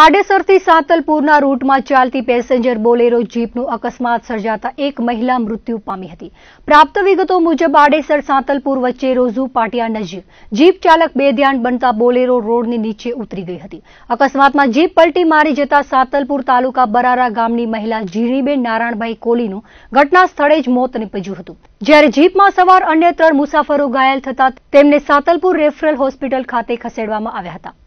આડેસરથી સાંતલપુરના રૂટમાં ચાલતી passenger Bolero જીપનું અકસ્માત સર્જાતા એક મહિલા મૃત્યુ પામી હતી પ્રાપ્ત વિગતો મુજબ આડેસર સાંતલપુર વચ્ચે રોઝુ પાટિયા નજીક જીપ ચાલક બેધ્યાન બનતા બોલેરો રોડની નીચે ઉતરી ગઈ હતી અકસ્માતમાં જીપ પલટી મારી જતા સાંતલપુર તાલુકા બરારા ગામની મહિલા જીણીબેન નારાયણભાઈ કોલીનું ઘટના સ્થળે જ મોત નીપજ્યું હતું જ્યારે જીપમાં સવાર અન્ય ત્રણ મુસાફરો ઘાયલ થતા તેમને સાંતલપુર રેફરલ હોસ્પિટલ ખાતે ખસેડવામાં આવ્યા હતા